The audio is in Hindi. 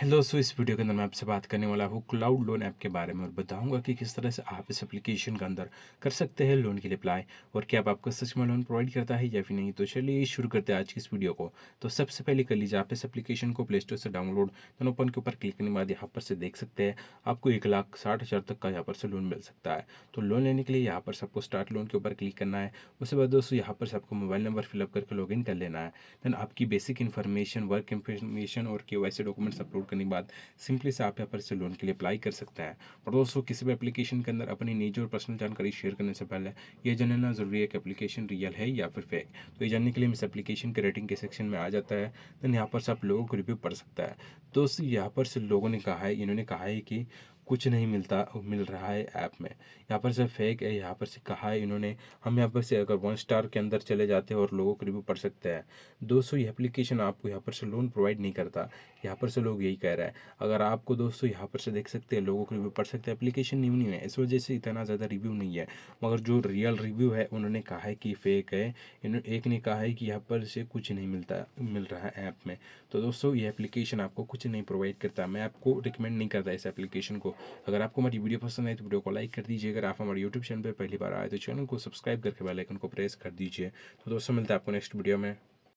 हेलो सो इस वीडियो के अंदर मैं आपसे बात करने वाला हूँ क्लाउड लोन ऐप के बारे में और बताऊंगा कि किस तरह से आप इस एप्लीकेशन के अंदर कर सकते हैं लोन के लिए अप्लाई और क्या आप आपको सच में लोन प्रोवाइड करता है या फिर नहीं तो चलिए शुरू करते हैं आज की इस वीडियो को तो सबसे पहले कर लीजिए आप इस एप्लीकेशन को प्ले स्टोर से डाउनलोड देन ओपन के ऊपर क्लिक करने के बाद यहाँ पर से देख सकते हैं आपको एक लाख साठ हज़ार तक का यहाँ पर से लोन मिल सकता है तो लोन लेने के लिए यहाँ पर सबको स्टार्ट लोन के ऊपर क्लिक करना है उसके बाद दोस्तों यहाँ पर से आपको मोबाइल नंबर फिलअप करके लॉग कर लेना है देन आपकी बेसिक इन्फॉर्मेशन वर्क इन्फॉर्मेशन और के डॉक्यूमेंट्स अपलोड करने के बाद सिंपली से आप यहाँ पर इसे लोन के लिए अप्लाई कर सकते हैं और दोस्तों किसी भी एप्लीकेशन के अंदर अपनी निजी और पर्सनल जानकारी शेयर करने से पहले यह जानना जरूरी है कि एप्लीकेशन रियल है या फिर फेक तो ये जानने के लिए इस एप्लीकेशन के रेटिंग के सेक्शन में आ जाता है देन यहाँ पर से आप लोगों को रिव्यू पढ़ सकता है दोस्तों यहाँ पर से लोगों ने कहा है इन्होंने कहा है कि कुछ नहीं मिलता मिल रहा है ऐप में यहाँ पर से फेक है यहाँ पर से कहा है इन्होंने हम यहाँ पर से अगर वन स्टार के अंदर चले जाते हैं और लोगों को रिव्यू पढ़ सकते हैं दोस्तों ये एप्लीकेशन आपको यहाँ पर से लोन प्रोवाइड नहीं करता यहाँ पर से लोग यही कह रहा है अगर आपको दोस्तों यहाँ पर से देख सकते हैं लोगों को रिव्यू पढ़ सकते हैं एप्लीकेशन न्यू नहीं है इस वजह से इतना ज़्यादा रिव्यू नहीं है मगर जो रियल रिव्यू है उन्होंने कहा है कि फेक है इन्होंने एक ने कहा है कि यहाँ पर से कुछ नहीं मिलता मिल रहा है ऐप में तो दोस्तों ये एप्लीकेशन आपको कुछ नहीं प्रोवाइड करता मैं आपको रिकमेंड नहीं करता इस एप्लीकेशन को अगर आपको हमारी वीडियो पसंद आई तो वीडियो को लाइक कर दीजिए अगर आप हमारे यूट्यूब चैनल पर पहली बार आए तो चैनल को सब्सक्राइब करके बेलाइकन को प्रेस कर दीजिए तो दोस्तों मिलता है आपको नेक्स्ट वीडियो में